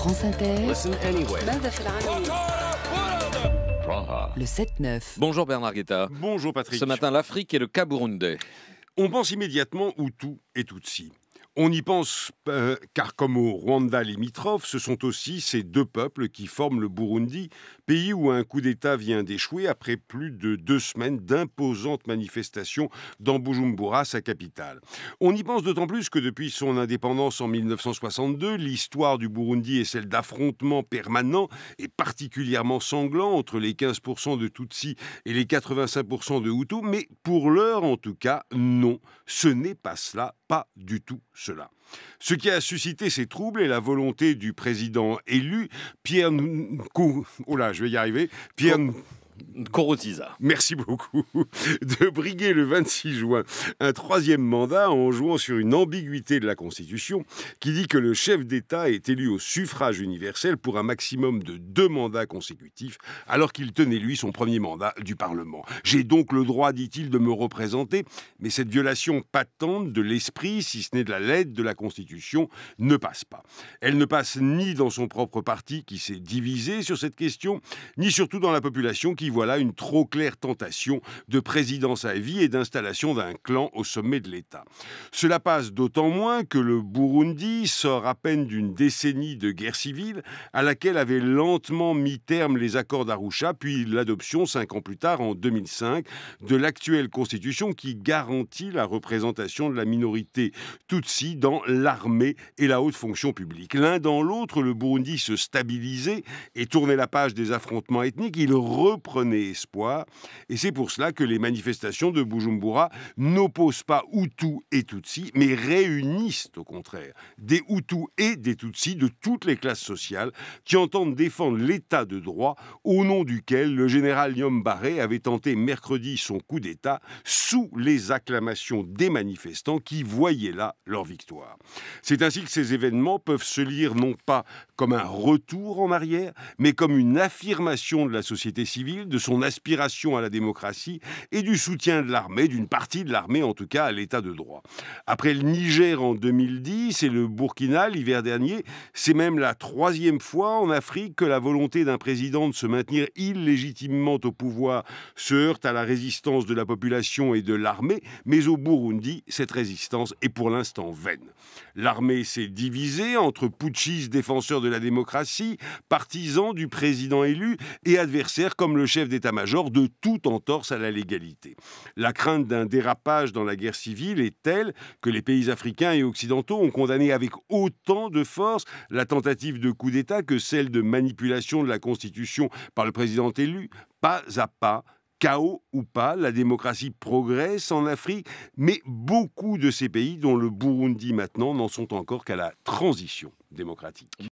France Inter. Le 7-9. Bonjour Bernard Guetta. Bonjour Patrick. Ce matin, l'Afrique et le Camerounais. On pense immédiatement où Hutu et Tutsi. On y pense euh, car comme au Rwanda limitrophe, ce sont aussi ces deux peuples qui forment le Burundi, pays où un coup d'État vient d'échouer après plus de deux semaines d'imposantes manifestations dans Bujumbura, sa capitale. On y pense d'autant plus que depuis son indépendance en 1962, l'histoire du Burundi est celle d'affrontements permanents et particulièrement sanglants entre les 15% de Tutsi et les 85% de Hutu. mais pour l'heure en tout cas, non, ce n'est pas cela, pas du tout cela. Ce qui a suscité ces troubles est la volonté du président élu, Pierre... Oh là, je vais y arriver. Pierre... Oh. Corotiza. Merci beaucoup. De briguer le 26 juin un troisième mandat en jouant sur une ambiguïté de la Constitution qui dit que le chef d'État est élu au suffrage universel pour un maximum de deux mandats consécutifs, alors qu'il tenait lui son premier mandat du Parlement. J'ai donc le droit, dit-il, de me représenter, mais cette violation patente de l'esprit, si ce n'est de la lettre de la Constitution, ne passe pas. Elle ne passe ni dans son propre parti qui s'est divisé sur cette question, ni surtout dans la population qui voit une trop claire tentation de présidence à vie et d'installation d'un clan au sommet de l'État. Cela passe d'autant moins que le Burundi sort à peine d'une décennie de guerre civile à laquelle avaient lentement mis terme les accords d'Arusha, puis l'adoption cinq ans plus tard, en 2005, de l'actuelle constitution qui garantit la représentation de la minorité tutsi dans l'armée et la haute fonction publique. L'un dans l'autre, le Burundi se stabilisait et tournait la page des affrontements ethniques. Il reprenait et espoir. Et c'est pour cela que les manifestations de Bujumbura n'opposent pas Hutus et tutsi, mais réunissent au contraire des Hutus et des Tutsis de toutes les classes sociales qui entendent défendre l'état de droit au nom duquel le général Liom Barré avait tenté mercredi son coup d'État sous les acclamations des manifestants qui voyaient là leur victoire. C'est ainsi que ces événements peuvent se lire non pas comme un retour en arrière, mais comme une affirmation de la société civile, de son aspiration à la démocratie et du soutien de l'armée, d'une partie de l'armée en tout cas, à l'état de droit. Après le Niger en 2010 et le Burkina l'hiver dernier, c'est même la troisième fois en Afrique que la volonté d'un président de se maintenir illégitimement au pouvoir se heurte à la résistance de la population et de l'armée, mais au Burundi, cette résistance est pour l'instant vaine. L'armée s'est divisée entre putschistes défenseurs de la démocratie, partisans du président élu et adversaires comme le chef d'état-major de tout entorse à la légalité. La crainte d'un dérapage dans la guerre civile est telle que les pays africains et occidentaux ont condamné avec autant de force la tentative de coup d'État que celle de manipulation de la Constitution par le président élu, pas à pas. Chaos ou pas, la démocratie progresse en Afrique, mais beaucoup de ces pays, dont le Burundi maintenant, n'en sont encore qu'à la transition démocratique.